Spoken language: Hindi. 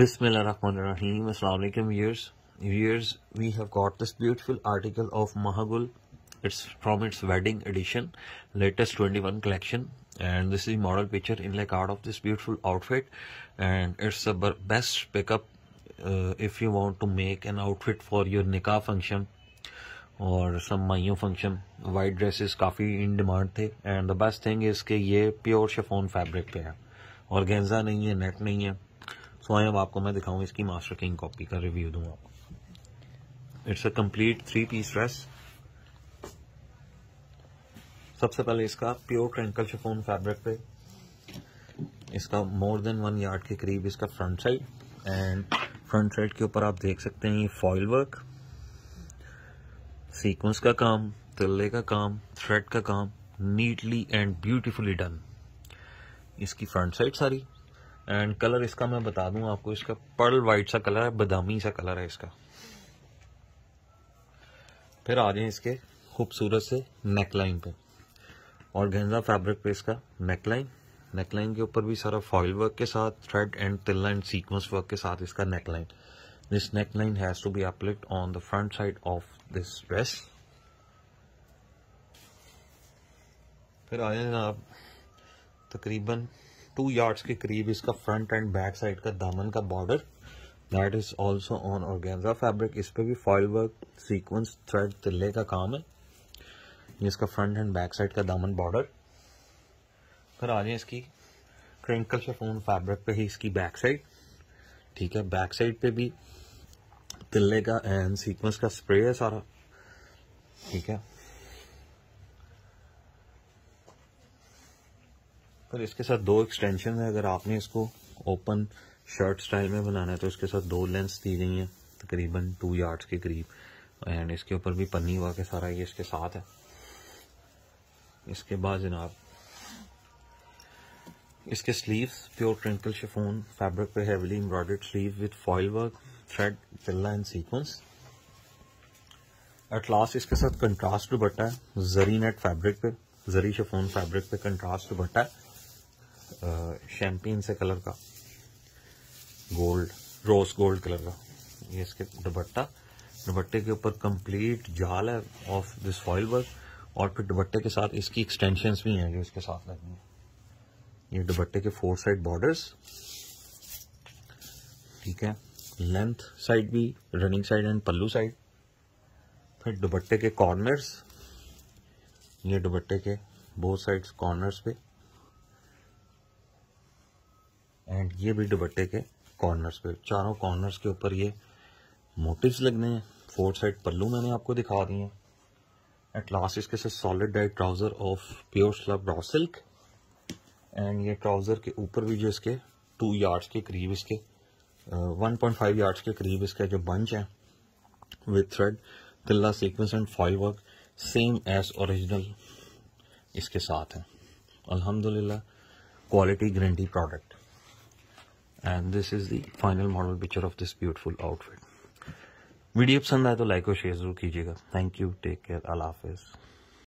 Bismillahirrahmanirrahim. Assalamualaikum viewers. Viewers, we have got this beautiful article of Mahagul. It's from its wedding edition, latest 21 collection. And this is model picture in like out of this beautiful outfit. And it's the best pickup uh, if you want to make an outfit for your nikah function और सम माइयों फंक्शन वाइट ड्रेसेस काफ़ी इन डिमांड थे एंड द बेस्ट थिंग इसके ये प्योर शेफोन फैब्रिक पे है और गेंजा नहीं है नेट नहीं है सो स्वयं अब आपको मैं दिखाऊँ इसकी मास्टर किंग कॉपी का रिव्यू दूँ आपको it's a complete three piece dress सबसे पहले इसका प्योर ट्रैंकल शिफोन फैब्रिक पे इसका मोर देन वन यार्ड के करीब इसका front side and front side के ऊपर आप देख सकते हैं ये फॉइल वर्क सीक्वेंस का काम तिल्ले का काम थ्रेड का काम नीटली एंड ब्यूटीफुली डन इसकी फ्रंट साइड सारी एंड कलर इसका मैं बता दूं आपको इसका पर्ल वाइट सा कलर है बदामी सा कलर है इसका फिर आ जाए इसके खूबसूरत से नेकलाइन पे और गेंजा फैब्रिक पे इसका नेकलाइन नेकलाइन के ऊपर भी सारा फॉइल वर्क के साथ थ्रेड एंड तिल्ला एंड सीक्वेंस वर्क के साथ इसका neckline this neckline has to be appliqued on the front side of this dress फिर आ जाए आप तकरीबन टू यार्ड्स के करीब इसका फ्रंट एंड बैक साइड का दामन का border that is also on organza fabric इस पर भी फॉइल वर्क सीक्वेंस थ्रेड तिल्ले का काम है ये इसका फ्रंट एंड बैक साइड का दामन बॉर्डर फिर आ जाए इसकी क्रिंकल शफोन फैब्रिक पे ही इसकी बैक साइड ठीक है बैक साइड पे भी तिल्ले का एंड सीक्वेंस का स्प्रे है सारा ठीक है फिर इसके साथ दो एक्सटेंशन है अगर आपने इसको ओपन शर्ट स्टाइल में बनाना है तो इसके साथ दो लेंस दी गई हैं तकरीबन टू यार्ड्स के करीब एंड इसके ऊपर भी पन्नी हुआ के सारा ये इसके साथ है इसके बाद जनाब इसके sleeves pure twinkle chiffon fabric पे heavily embroidered sleeve with foil work thread फिल्ला एंड सीक्वेंस एट लास्ट इसके साथ कंट्रास्ट दुपट्टा है जरी नेट फैब्रिक पे जरी शिफोन फैब्रिक पे कंट्रास्ट दुपट्टा है शैम्पिन से कलर का गोल्ड रोज गोल्ड कलर का ये इसके दुपट्टा दुपट्टे के ऊपर कंप्लीट जाल है ऑफ दिस फॉइल वर्क और फिर दुपट्टे के साथ इसकी एक्सटेंशन भी हैं जो इसके साथ लगे हैं ये दुपट्टे के फोर साइड बॉर्डर्स ठीक है लेंथ साइड भी running side and pallu side फिर दुपट्टे के कॉर्नर्स ये दुपट्टे के बोथ साइड्स कॉर्नर्स पे एंड ये भी दुबट्टे के कॉर्नर्स पे चारों कॉर्नर्स के ऊपर ये मोटिव्स लगने हैं फोर साइड पल्लू मैंने आपको दिखा दिए हैं एट लास्ट इसके साथ solid dyed trouser of pure slub raw silk and ये ट्राउजर के ऊपर भी जो इसके टू यार्ड्स के करीब इसके वन पॉइंट फाइव यार्ड्स के करीब इसका जो बंच है विथ थ्रेड तिल्ला sequence and foil work same as original इसके साथ है अल्हम्दुलिल्लाह quality guarantee product and this is the final model picture of this beautiful outfit video pasand aaye to like aur share zarur kijiyega thank you take care allah hafiz